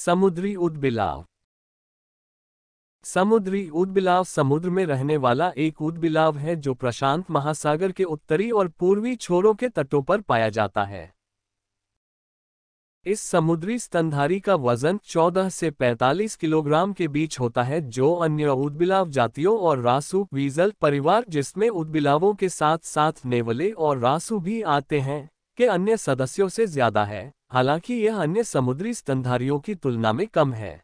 समुद्री उदबिलाव समुद्री उदबिलाव समुद्र में रहने वाला एक उदबिलाव है जो प्रशांत महासागर के उत्तरी और पूर्वी छोरों के तटों पर पाया जाता है इस समुद्री स्तनधारी का वजन 14 से 45 किलोग्राम के बीच होता है जो अन्य उदबिलाव जातियों और रासू वीजल परिवार जिसमें उदबिलावों के साथ साथ नेवले और रासू भी आते हैं के अन्य सदस्यों से ज्यादा है हालांकि यह अन्य समुद्री स्तनधारियों की तुलना में कम है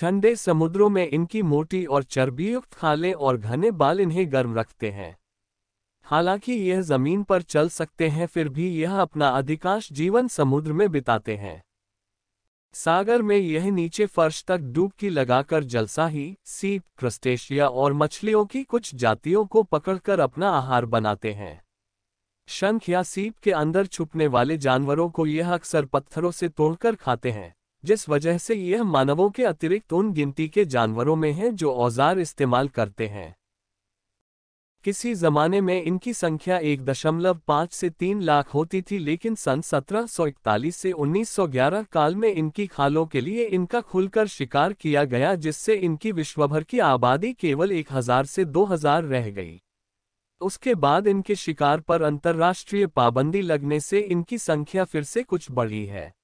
ठंडे समुद्रों में इनकी मोटी और चर्बीयुक्त खालें और घने बाल इन्हें गर्म रखते हैं हालांकि यह जमीन पर चल सकते हैं फिर भी यह अपना अधिकांश जीवन समुद्र में बिताते हैं सागर में यह नीचे फर्श तक डूबकी लगाकर जलसाही सीप क्रस्टेशिया और मछलियों की कुछ जातियों को पकड़कर अपना आहार बनाते हैं शंख या सीप के अंदर छुपने वाले जानवरों को यह अक्सर पत्थरों से तोड़कर खाते हैं जिस वजह से यह मानवों के अतिरिक्त उन गिनती के जानवरों में हैं जो औजार इस्तेमाल करते हैं किसी जमाने में इनकी संख्या एक दशमलव पाँच से तीन लाख होती थी लेकिन सन 1741 से 1911 काल में इनकी खालों के लिए इनका खुलकर शिकार किया गया जिससे इनकी विश्वभर की आबादी केवल एक हज़ार से दो हज़ार रह गई उसके बाद इनके शिकार पर अंतर्राष्ट्रीय पाबंदी लगने से इनकी संख्या फिर से कुछ बढ़ी है